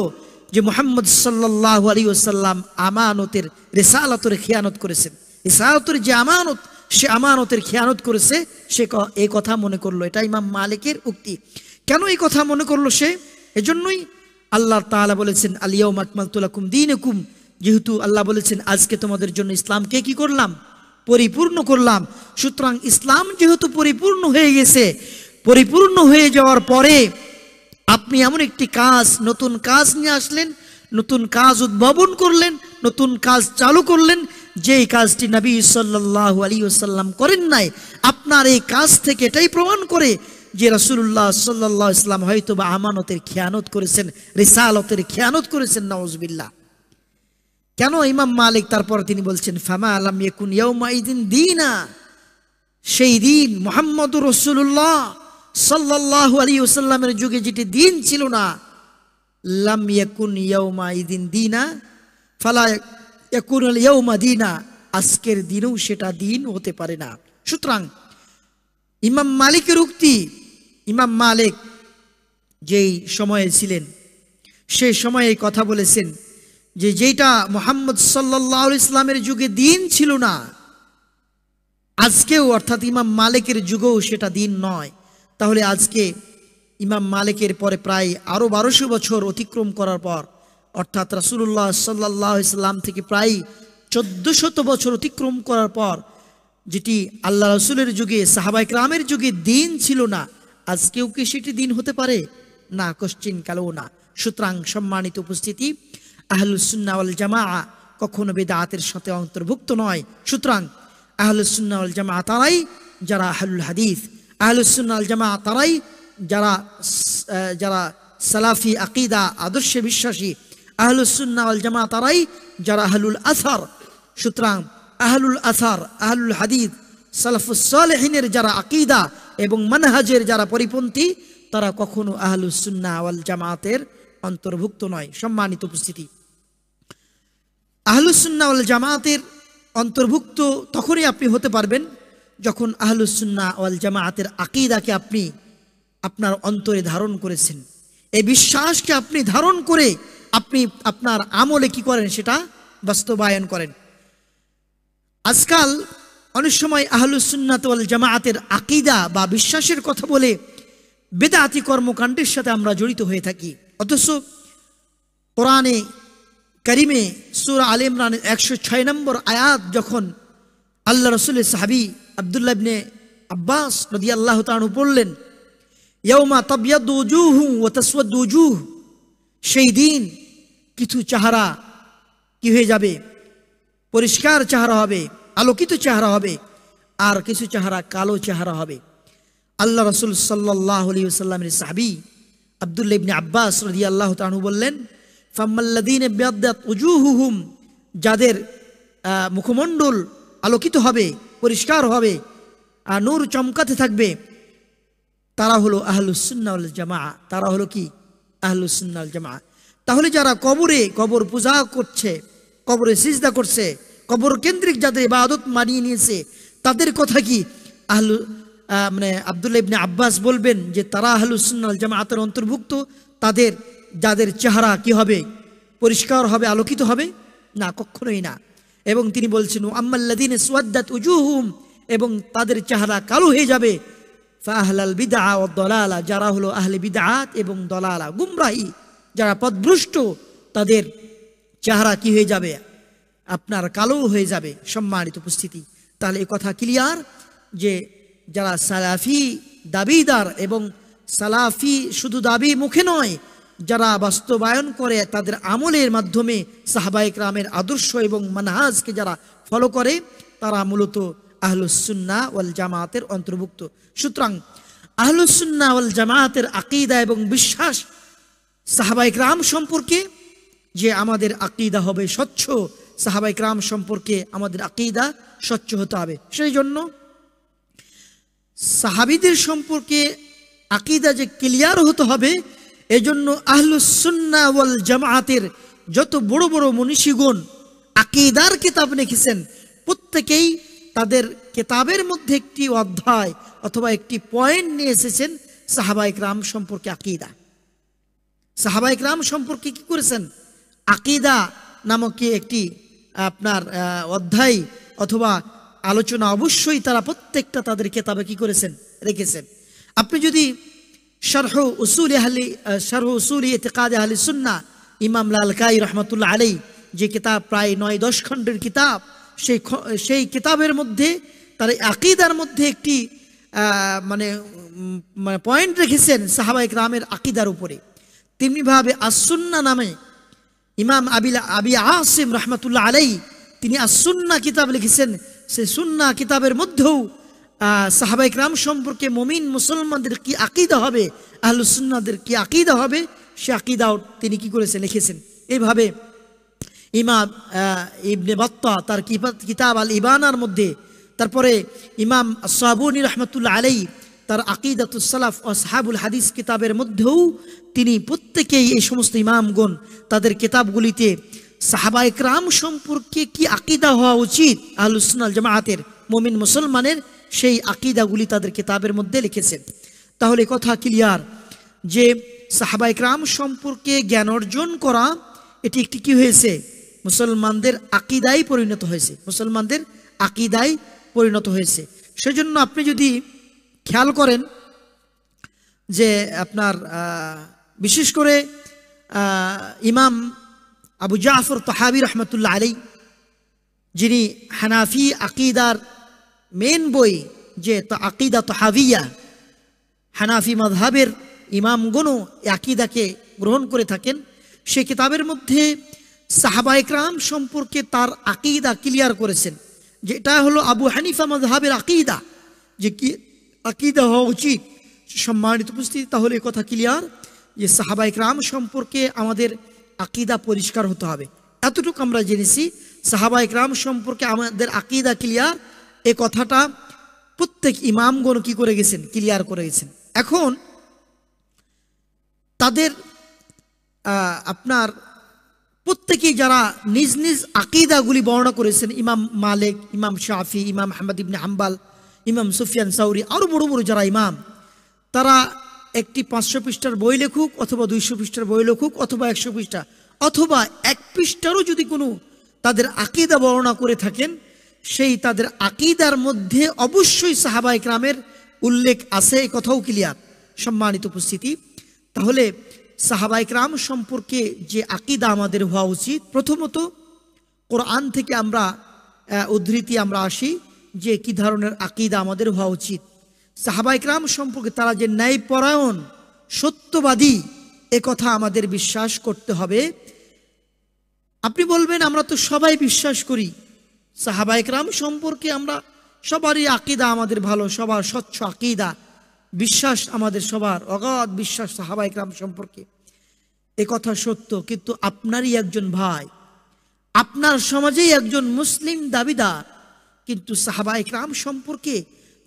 যে মোহাম্মদ সাল্লাল্লাহু আলী সাল্লাম আমানতের রেসালতের খেয়ানত করেছেন রেসালতের যে আমানত সে আমানতের খেয়ানত করেছে সে এই কথা মনে করলো এটা ইমাম মালিকের উক্তি কেন এই কথা মনে করলো সে এজন্যই আল্লাহ তাআলা বলেছেন আলিয়া মাকমাল তুলাকুম দিন যেহেতু আল্লাহ বলেছেন আজকে তোমাদের জন্য ইসলামকে কি করলাম পরিপূর্ণ করলাম সুতরাং ইসলাম যেহেতু পরিপূর্ণ হয়ে গেছে পরিপূর্ণ হয়ে যাওয়ার পরে আপনি এমন একটি কাজ নতুন কাজ নিয়ে আসলেন নতুন কাজ উদ্ভাবন করলেন নতুন কাজ চালু করলেন যেই কাজটি নবী সাল্লাহ আলী ওসাল্লাম করেন নাই আপনার এই কাজ থেকে এটাই প্রমাণ করে যে রসুল্লাহ সাল্লাহ ইসলাম হয়তো বা আমানতের খেয়ানত করেছেন রিসালতের খেয়ানত করেছেন নওয়াজবিল্লা কেন ইমাম মালিক তারপর তিনি বলছেন ফামা আলাম ইয়েকুন ইয়ৌমাইদিন দিনা সেই দিন মোহাম্মদ রসুল্লাহ সাল্লাহ আলী ওসাল্লামের যুগে যেটি দিন ছিল না লাম ইয়েকুন ইয়ৌমাইদিন দিনা ফালা আল ইয়ৌমা দিনা আজকের দিনেও সেটা দিন হতে পারে না সুতরাং ইমাম মালিকের উক্তি ইমাম মালিক যেই সময়ে ছিলেন সেই সময়ে কথা বলেছেন যে যেটা মোহাম্মদ সাল্লাহ ইসলামের যুগে দিন ছিল না আজকেও অর্থাৎ ইমাম মালিকের যুগেও সেটা দিন নয় তাহলে আজকে ইমাম মালিকের পরে প্রায় আরও বারোশো বছর অতিক্রম করার পর অর্থাৎ রাসুল্লাহ সাল্লাহ ইসলাম থেকে প্রায় চোদ্দো শত বছর অতিক্রম করার পর যেটি আল্লাহ রসুলের যুগে সাহাবাইক রামের যুগে দিন ছিল না আজকেও কি সেটি দিন হতে পারে না কোশ্চিন কালেও না সুতরাং সম্মানিত উপস্থিতি আহলুসুন্নাওয়াল জামা কখনো বেদাতের সাথে অন্তর্ভুক্ত নয় সুতরাং আহলুসুন্নাওয়াল জামা তারাই যারা আহলুল হাদিস আহলুসুন্নাল জামা তারাই যারা যারা সালাফি আকিদা আদর্শে বিশ্বাসী আহলুসুন্নাওয়াল জামা তারাই যারা আহলুল আসার সুতরাং আহলুল আসার আহলুল হাদিদ সালাফুসালেহিনের যারা আকিদা এবং মানহাজের যারা পরিপন্থী তারা কখনো আহলুসুন্না আওয়াল জামাতের অন্তর্ভুক্ত নয় সম্মানিত উপস্থিতি ওয়াল জামাতের অন্তর্ভুক্ত তখনই আপনি হতে পারবেন যখন আহলুসুন্না ওয়াল জামাতের আকিদাকে আপনি আপনার অন্তরে ধারণ করেছেন এই বিশ্বাসকে আপনি ধারণ করে আপনি আপনার আমলে কি করেন সেটা বাস্তবায়ন করেন আজকাল অনেক সময় আহলুসুন্নাত ওয়াল জামায়াতের আকিদা বা বিশ্বাসের কথা বলে বেদাতি কর্মকাণ্ডের সাথে আমরা জড়িত হয়ে থাকি অথচ কোরআনে করিমে সুরা আল ইমরান একশো ছয় নম্বর আয়াত যখন আল্লাহ রসুল সাহাবি আবদুল্লাহ ইবনে আব্বাস নদী আল্লাহ তানু পড়লেন ইয়ৌমা তবিয়াদুজুহু ও তসওয়াদুজুহ সেই দিন কিছু চাহারা কি হয়ে যাবে পরিষ্কার চেহারা হবে আলোকিত চেহারা হবে আর কিছু চেহারা কালো চেহারা হবে আল্লাহ রসুল সাল্লাহ আলী সাল্লামের সাহাবি আবদুল্লাহ ইবনে আব্বাস রদি আল্লাহ তানু বললেন ফাম্মাল্লাদিনে বেয়াদ্দাত উজুহুহুম যাদের মুখমণ্ডল আলোকিত হবে পরিষ্কার হবে আর নূর চমকাতে থাকবে তারা হলো আহলুসুন্নাউল জামা তারা হলো কি আহলুসুন্নাউল জামা তাহলে যারা কবরে কবর পূজা করছে কবরে সিজদা করছে কবর কেন্দ্রিক যাদের ইবাদত মানিয়ে নিয়েছে তাদের কথা কি আহলু মানে আবদুল্লাহ ইবনে আব্বাস বলবেন যে তারা আহলুসুন্নাল আতর অন্তর্ভুক্ত তাদের যাদের চেহারা কি হবে পরিষ্কার হবে আলোকিত হবে না কখনোই না এবং তিনি বলছেন আম্মাল্লাদিন সুয়াদ্দাত উজুহুম এবং তাদের চেহারা কালো হয়ে যাবে ফাহলাল বিদা ও দলালা যারা হলো আহলে বিদাত এবং দলালা গুমরাহি যারা পদভ্রষ্ট তাদের চেহারা কি হয়ে যাবে আপনার কালো হয়ে যাবে সম্মানিত উপস্থিতি তাহলে এ কথা ক্লিয়ার যে যারা সালাফি দাবিদার এবং সালাফি শুধু দাবি মুখে নয় যারা বাস্তবায়ন করে তাদের আমলের মাধ্যমে সাহাবায়ক রামের আদর্শ এবং মানহাজকে যারা ফলো করে তারা মূলত আহলুসুন্না ওয়াল জামাতের অন্তর্ভুক্ত সুতরাং আহলুসুন্না ওয়াল জামাতের আকিদা এবং বিশ্বাস সাহাবায়ক রাম সম্পর্কে যে আমাদের আকিদা হবে স্বচ্ছ সাহাবাইক রাম সম্পর্কে আমাদের আকিদা স্বচ্ছ হতে হবে সেই জন্য সাহাবিদের সম্পর্কে আকিদা যে ক্লিয়ার হতে হবে এজন্য আহলুসুন্না ওয়াল জামায়াতের যত বড় বড় মনীষীগণ আকিদার কিতাব লিখেছেন প্রত্যেকেই তাদের কেতাবের মধ্যে একটি অধ্যায় অথবা একটি পয়েন্ট নিয়ে এসেছেন সাহাবাইক রাম সম্পর্কে আকিদা সাহাবাইক রাম সম্পর্কে কি করেছেন আকিদা নামক একটি আপনার অধ্যায় অথবা আলোচনা অবশ্যই তারা প্রত্যেকটা তাদের কেতাবে কি করেছেন রেখেছেন আপনি যদি শরহ উসুল আহলি শরহ উসুল ইতিকাদ আহলি সুন্না ইমাম লাল লালকাই রহমতুল্লাহ আলাই যে কিতাব প্রায় নয় দশ খণ্ডের কিতাব সেই সেই কিতাবের মধ্যে তার আকিদার মধ্যে একটি মানে মানে পয়েন্ট রেখেছেন সাহাবা ইকরামের আকিদার উপরে তেমনিভাবে আসুন্না নামে ইমাম আবিল আবি আসিম রহমতুল্লাহ আলাই তিনি আসুন্না কিতাব লিখেছেন সে সুন্না কিতাবের মধ্যেও সাহাবাই রাম সম্পর্কে মমিন মুসলমানদের কি আকিদা হবে আহলুসুন্নাদের কি আকিদা হবে সে আকিদাও তিনি কি করেছেন লিখেছেন এইভাবে ইমাম ইবনে বত্তা তার কিতাব আল ইবানার মধ্যে তারপরে ইমাম সাবুনি রহমতুল্লা আলাই তার আকিদাতুসালাফ ও সাহাবুল হাদিস কিতাবের মধ্যেও তিনি প্রত্যেকেই এই সমস্ত ইমামগণ তাদের কিতাবগুলিতে সাহাবা একরাম সম্পর্কে কি আকিদা হওয়া উচিত আলুসনাল জামাহাতের মমিন মুসলমানের সেই আকিদাগুলি তাদের কিতাবের মধ্যে লিখেছে তাহলে কথা ক্লিয়ার যে সাহাবা ইকরাম সম্পর্কে জ্ঞান অর্জন করা এটি একটি কি হয়েছে মুসলমানদের আকিদাই পরিণত হয়েছে মুসলমানদের আকিদায় পরিণত হয়েছে সেজন্য আপনি যদি খেয়াল করেন যে আপনার বিশেষ করে ইমাম আবু জাফর তহাবির রহমতুল্লাহ আলী যিনি হানাফি আকিদার মেন বই যে তো আকিদা তো হাবিয়া হানাফি মাধাবের ইমামগণও আকিদাকে গ্রহণ করে থাকেন সে কিতাবের মধ্যে সাহাবা একরাম সম্পর্কে তার আকিদা ক্লিয়ার করেছেন যে এটা হলো আবু হানিফা মাধহাবের আকিদা যে কি আকিদা হওয়া উচিত সম্মানিত উপস্থিতি তাহলে কথা ক্লিয়ার যে সাহাবা একরাম সম্পর্কে আমাদের আকিদা পরিষ্কার হতে হবে এতটুকু আমরা জেনেছি সাহাবা একরাম সম্পর্কে আমাদের আকিদা ক্লিয়ার এ কথাটা প্রত্যেক ইমামগণ কি করে গেছেন ক্লিয়ার করে গেছেন এখন তাদের আপনার প্রত্যেকেই যারা নিজ নিজ আকিদাগুলি বর্ণনা করেছেন ইমাম মালিক ইমাম শাফি ইমাম আহমদ ইবনে হাম্বাল ইমাম সুফিয়ান সাউরি আরও বড় বড় যারা ইমাম তারা একটি পাঁচশো পৃষ্ঠার বই লেখুক অথবা দুইশো পৃষ্ঠার বই লেখুক অথবা একশো পৃষ্ঠা অথবা এক পৃষ্ঠারও যদি কোনো তাদের আকিদা বর্ণনা করে থাকেন সেই তাদের আকিদার মধ্যে অবশ্যই সাহাবা ইকরামের উল্লেখ আছে এই কথাও ক্লিয়ার সম্মানিত উপস্থিতি তাহলে সাহাবা ইকরাম সম্পর্কে যে আকিদা আমাদের হওয়া উচিত প্রথমত কোরআন থেকে আমরা উদ্ধৃতি আমরা আসি যে কি ধরনের আকিদা আমাদের হওয়া উচিত সাহাবা ইকরাম সম্পর্কে তারা যে ন্যায় পরায়ণ সত্যবাদী এ কথা আমাদের বিশ্বাস করতে হবে আপনি বলবেন আমরা তো সবাই বিশ্বাস করি সাহাবা একরাম সম্পর্কে আমরা সবারই আকিদা আমাদের ভালো সবার স্বচ্ছ আকিদা বিশ্বাস আমাদের সবার অগাধ বিশ্বাস সাহাবা একরাম সম্পর্কে এ কথা সত্য কিন্তু আপনারই একজন ভাই আপনার সমাজেই একজন মুসলিম দাবিদার কিন্তু সাহাবা একরাম সম্পর্কে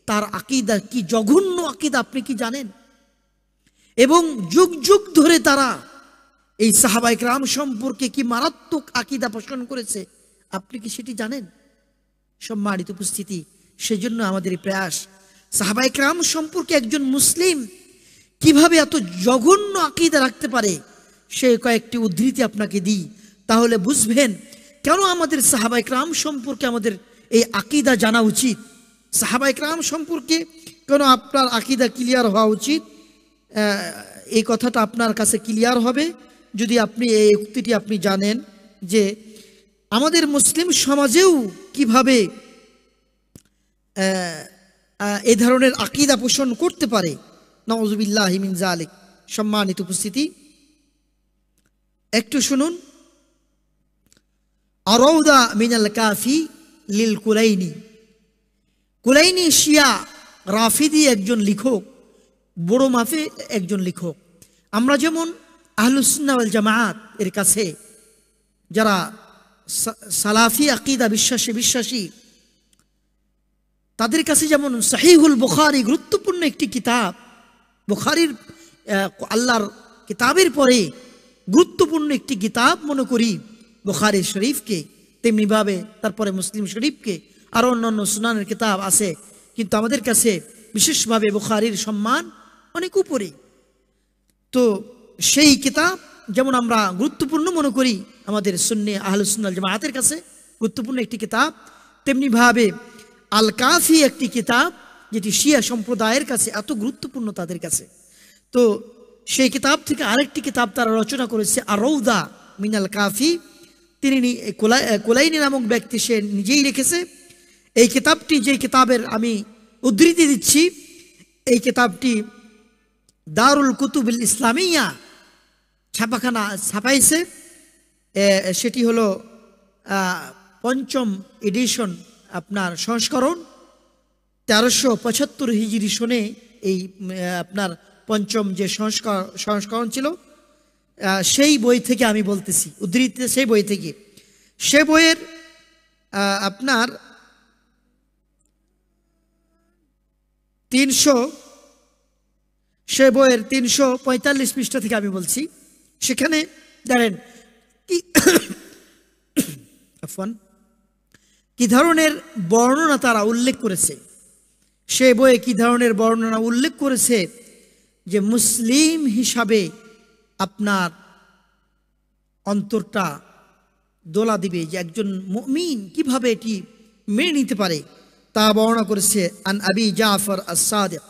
তার আকিদা কি জঘন্য আকিদা আপনি কি জানেন এবং যুগ যুগ ধরে তারা এই সাহাবা একরাম সম্পর্কে কি মারাত্মক আকিদা পোষণ করেছে আপনি কি সেটি জানেন সম্মানিত উপস্থিতি সেজন্য আমাদের প্রয়াস সাহাবাই ক্রাম সম্পর্কে একজন মুসলিম কিভাবে এত জঘন্য আকিদা রাখতে পারে সে কয়েকটি উদ্ধৃতি আপনাকে দিই তাহলে বুঝবেন কেন আমাদের সাহাবাই ক্রাম সম্পর্কে আমাদের এই আকিদা জানা উচিত সাহাবাই ক্রাম সম্পর্কে কেন আপনার আকিদা ক্লিয়ার হওয়া উচিত এই কথাটা আপনার কাছে ক্লিয়ার হবে যদি আপনি এই উক্তিটি আপনি জানেন যে আমাদের মুসলিম সমাজেও কিভাবে এ ধরনের আকিদা পোষণ করতে পারে নওয়াজবিল্লাহ মিনজা আলিক সম্মানিত উপস্থিতি একটু শুনুন আরৌদা মিনাল কাফি লিল কুলাইনি কুলাইনি শিয়া রাফিদি একজন লিখক বড় মাফে একজন লিখক আমরা যেমন আহলুসুন্নাওয়াল জামায়াত এর কাছে যারা সালাফি আকিদা বিশ্বাসী বিশ্বাসী তাদের কাছে যেমন সাহিহুল বুখারি গুরুত্বপূর্ণ একটি কিতাব বুখারির আল্লাহর কিতাবের পরে গুরুত্বপূর্ণ একটি কিতাব মনে করি বুখারি শরীফকে তেমনিভাবে তারপরে মুসলিম শরীফকে আর অন্যান্য সুনানের কিতাব আছে কিন্তু আমাদের কাছে বিশেষভাবে বুখারির সম্মান অনেক উপরে তো সেই কিতাব যেমন আমরা গুরুত্বপূর্ণ মনে করি আমাদের সুন্নি আহলুসুল্লাল জামাতের কাছে গুরুত্বপূর্ণ একটি কিতাব তেমনিভাবে আল কাফি একটি কিতাব যেটি শিয়া সম্প্রদায়ের কাছে এত গুরুত্বপূর্ণ তাদের কাছে তো সেই কিতাব থেকে আরেকটি কিতাব তারা রচনা করেছে আরৌদা মিনাল কাফি তিনি কোলাইনি নামক ব্যক্তি সে নিজেই রেখেছে এই কিতাবটি যে কিতাবের আমি উদ্ধৃতি দিচ্ছি এই কিতাবটি দারুল কুতুবুল ইসলামিয়া ছাপাখানা ছাপাইছে সেটি হলো পঞ্চম এডিশন আপনার সংস্করণ তেরোশো পঁচাত্তর হিজির শোনে এই আপনার পঞ্চম যে সংস্কর সংস্করণ ছিল সেই বই থেকে আমি বলতেছি উদ্ধৃত সেই বই থেকে সে বইয়ের আপনার তিনশো সে বইয়ের তিনশো পঁয়তাল্লিশ পৃষ্ঠা থেকে আমি বলছি সেখানে জানেন আফওয়ান কি ধরনের বর্ণনা তারা উল্লেখ করেছে সে বইয়ে কি ধরনের বর্ণনা উল্লেখ করেছে যে মুসলিম হিসাবে আপনার অন্তরটা দোলা দিবে যে একজন মমিন কিভাবে এটি মেনে নিতে পারে তা বর্ণনা করেছে আন আবি জাফর আসাদেক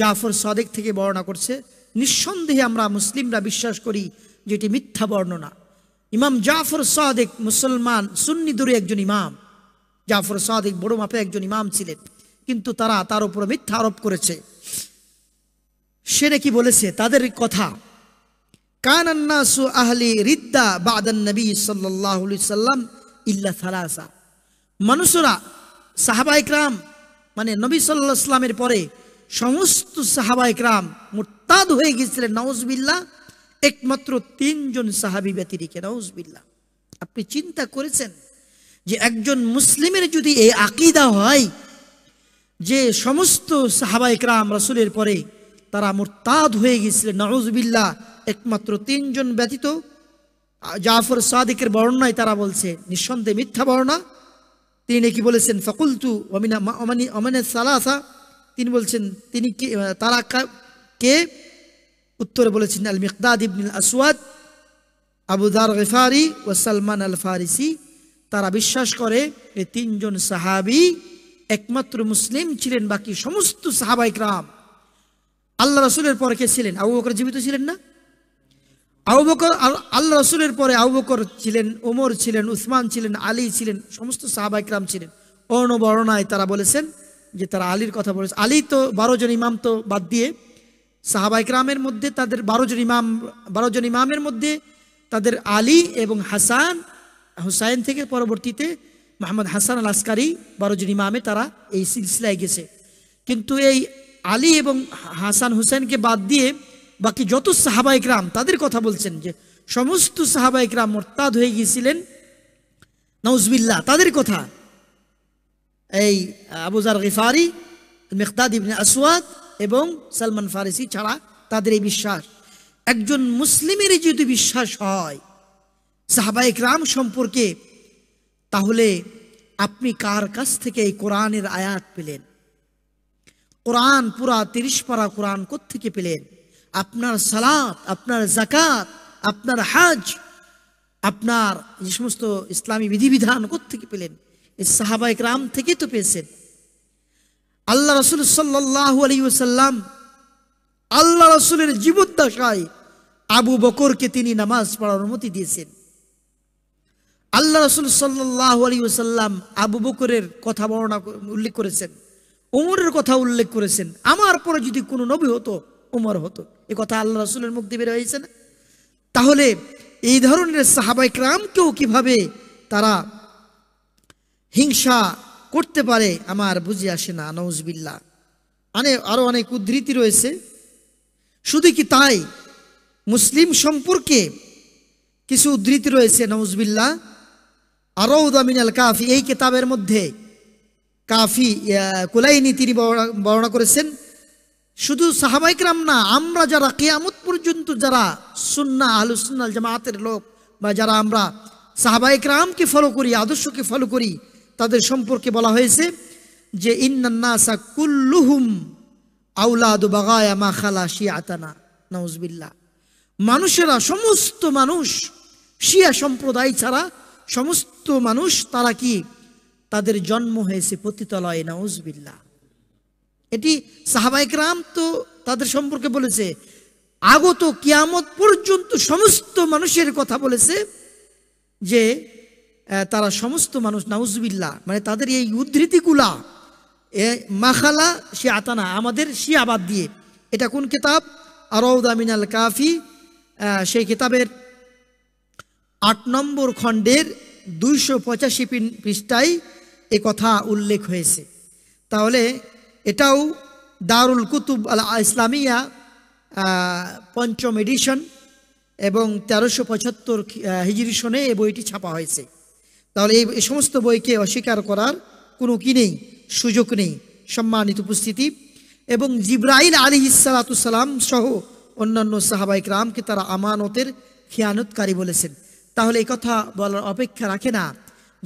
জাফর সাদেক থেকে বর্ণনা করছে নিঃসন্দেহে আমরা মুসলিমরা বিশ্বাস করি যেটি মিথ্যা বর্ণনা ইমাম জাফর সাদেক মুসলমান সুন্নি দূরে একজন ইমাম জাফর সাদেক বড় মাপে একজন ইমাম ছিলেন কিন্তু তারা তার উপরে মিথ্যা আরোপ করেছে সে নাকি বলেছে তাদের কথা কানান্নাসু আহলি রিদ্দা বাদান নবী সাল্লাহ সাল্লাম ইল্লা সালাসা মানুষরা সাহাবা ইকরাম মানে নবী সাল্লাহ ইসলামের পরে সমস্ত সাহাবা ইকরাম মোরতাদ হয়ে গেছিলেন নওয়াজবিল্লা একমাত্র তিনজন সাহাবি ব্যতিরিকে নজবিল্লা আপনি চিন্তা করেছেন যে একজন মুসলিমের যদি এই আকিদা হয় যে সমস্ত সাহাবাই ক্রাম রাসুলের পরে তারা মোরতাদ হয়ে গেছিলেন নজবিল্লা একমাত্র তিনজন ব্যতীত জাফর সাদিকের বর্ণনায় তারা বলছে নিঃসন্দেহে মিথ্যা বর্ণা তিনি নাকি বলেছেন ফকুলতু অমিনা অমানি অমানে সালাসা তিনি বলছেন তিনি কি তারা কে উত্তরে বলেছেন আল মিকদাদ ইবনুল আসওয়াদ আবুদার গেফারি ও সালমান আল ফারিসি তারা বিশ্বাস করে এই তিনজন সাহাবি একমাত্র মুসলিম ছিলেন বাকি সমস্ত সাহাবা রাম আল্লাহ রসুলের পরে কে ছিলেন আবু বকর জীবিত ছিলেন না আবু বকর আল্লাহ রসুলের পরে আবু বকর ছিলেন ওমর ছিলেন উসমান ছিলেন আলী ছিলেন সমস্ত সাহাবা রাম ছিলেন অনবরণায় তারা বলেছেন যে তারা আলীর কথা বলেছে আলী তো বারো জন ইমাম তো বাদ দিয়ে সাহাবাইকরামের মধ্যে তাদের বারোজন ইমাম বারোজন ইমামের মধ্যে তাদের আলী এবং হাসান হুসাইন থেকে পরবর্তীতে মোহাম্মদ হাসান আল আসকারি বারোজন ইমামে তারা এই সিলসিলায় গেছে কিন্তু এই আলী এবং হাসান হুসেনকে বাদ দিয়ে বাকি যত সাহাবাইকরাম তাদের কথা বলছেন যে সমস্ত সাহাবাইকরাম মোরতাদ হয়ে গিয়েছিলেন নজবিল্লা তাদের কথা এই আবুজার গিফারি মেখদাদ ইবনে আসওয়াদ এবং সালমান ফারিসি ছাড়া তাদের এই বিশ্বাস একজন মুসলিমের যদি বিশ্বাস হয় সাহাবা ইকরাম সম্পর্কে তাহলে আপনি কার কাছ থেকে এই কোরআনের আয়াত পেলেন কোরআন পুরা তিরিশ পারা কোরআন থেকে পেলেন আপনার সালাত আপনার জাকাত আপনার হাজ আপনার যে সমস্ত ইসলামী বিধিবিধান থেকে পেলেন এই সাহাবা ইকরাম থেকে তো পেয়েছেন আল্লাহ রসুল সাল্লাহ আলিউসাল্লাম আল্লাহ রসুলের জীবদ্দশায় আবু বকরকে তিনি নামাজ পড়ার অনুমতি দিয়েছেন আল্লাহ রসুল সাল্লাহ আলিউসাল্লাম আবু বকরের কথা বর্ণনা উল্লেখ করেছেন ওমরের কথা উল্লেখ করেছেন আমার পরে যদি কোনো নবী হতো ওমর হতো এ কথা আল্লাহ রসুলের মুখ দিয়ে বের হয়েছে না তাহলে এই ধরনের সাহাবাইকরামকেও কিভাবে তারা হিংসা করতে পারে আমার বুঝে আসে না নজবিল্লা মানে আরও অনেক উদ্ধৃতি রয়েছে শুধু কি তাই মুসলিম সম্পর্কে কিছু উদ্ধৃতি রয়েছে আরও আরৌদামিনাল কাফি এই কেতাবের মধ্যে কাফি কুলাইনি তিনি বর্ণনা করেছেন শুধু সাহাবাইকরাম না আমরা যারা কেয়ামত পর্যন্ত যারা সুন্না আহলুসুন্নাল জামাতের লোক বা যারা আমরা সাহাবাইকরামকে ফলো করি আদর্শকে ফলো করি তাদের সম্পর্কে বলা হয়েছে যে ইন্নান্নাসা কুল্লুহুম মানুষেরা সমস্ত মানুষ শিয়া সম্প্রদায় ছাড়া সমস্ত মানুষ তারা কি তাদের জন্ম হয়েছে পতিতলয় নাউজবিল্লা এটি রাম তো তাদের সম্পর্কে বলেছে আগত কিয়ামত পর্যন্ত সমস্ত মানুষের কথা বলেছে যে তারা সমস্ত মানুষ নাউজবিল্লা মানে তাদের এই উদ্ধৃতিগুলা এ মাখালা সে আতানা আমাদের সে আবাদ দিয়ে এটা কোন কিতাব আরৌদা মিনাল কাফি সেই কিতাবের আট নম্বর খণ্ডের দুইশো পঁচাশি পৃষ্ঠায় এ কথা উল্লেখ হয়েছে তাহলে এটাও দারুল কুতুব আল ইসলামিয়া পঞ্চম এডিশন এবং তেরোশো পঁচাত্তর হিজরিশনে এ বইটি ছাপা হয়েছে তাহলে এই সমস্ত বইকে অস্বীকার করার কোনো কি নেই সুযোগ নেই সম্মানিত উপস্থিতি এবং জিব্রাইল আলী ইসালাতুসাল্লাম সহ অন্যান্য সাহাবাইক রামকে তারা আমানতের খিয়ানতকারী বলেছেন তাহলে এই কথা বলার অপেক্ষা রাখে না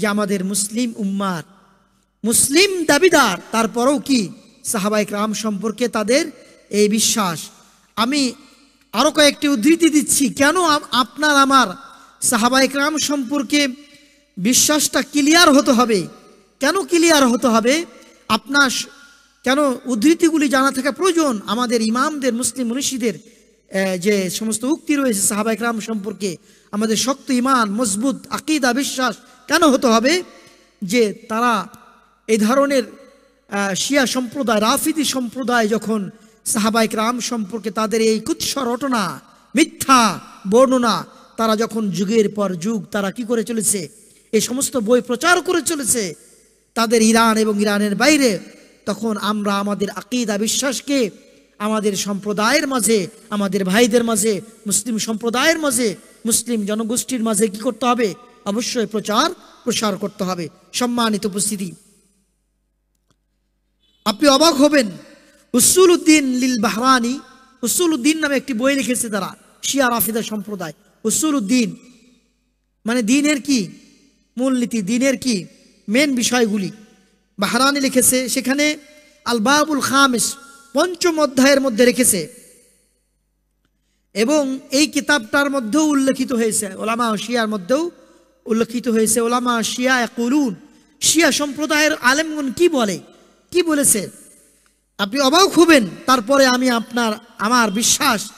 যে আমাদের মুসলিম উম্মার মুসলিম দাবিদার তারপরেও কি সাহাবাইক রাম সম্পর্কে তাদের এই বিশ্বাস আমি আরও কয়েকটি উদ্ধৃতি দিচ্ছি কেন আপনার আমার সাহাবাইক রাম সম্পর্কে বিশ্বাসটা ক্লিয়ার হতে হবে কেন ক্লিয়ার হতে হবে আপনার কেন উদ্ধৃতিগুলি জানা থাকা প্রয়োজন আমাদের ইমামদের মুসলিম মনীষীদের যে সমস্ত উক্তি রয়েছে সাহাবাইকরাম সম্পর্কে আমাদের শক্ত ইমান মজবুত আকিদা বিশ্বাস কেন হতে হবে যে তারা এই ধরনের শিয়া সম্প্রদায় রাফিদি সম্প্রদায় যখন সাহাবাইক রাম সম্পর্কে তাদের এই কুৎসর রটনা মিথ্যা বর্ণনা তারা যখন যুগের পর যুগ তারা কি করে চলেছে এই সমস্ত বই প্রচার করে চলেছে তাদের ইরান এবং ইরানের বাইরে তখন আমরা আমাদের আকিদা বিশ্বাসকে আমাদের সম্প্রদায়ের মাঝে আমাদের ভাইদের মাঝে মুসলিম সম্প্রদায়ের মাঝে মুসলিম জনগোষ্ঠীর মাঝে কি করতে হবে অবশ্যই প্রচার প্রসার করতে হবে সম্মানিত উপস্থিতি আপনি অবাক হবেন উসুল উদ্দিন লীল বাহরানি উসুল উদ্দিন নামে একটি বই লিখেছে তারা শিয়া রাফিদা সম্প্রদায় উসুল উদ্দিন মানে দিনের কি মূলনীতি দিনের কি মেন বিষয়গুলি বাহারানি লিখেছে সেখানে আলবাবুল বাবুল পঞ্চম অধ্যায়ের মধ্যে রেখেছে এবং এই কিতাবটার মধ্যেও উল্লেখিত হয়েছে ওলামা শিয়ার মধ্যেও উল্লেখিত হয়েছে ওলামা শিয়া করুন শিয়া সম্প্রদায়ের আলেমগন কি বলে কি বলেছে আপনি অবাক হবেন তারপরে আমি আপনার আমার বিশ্বাস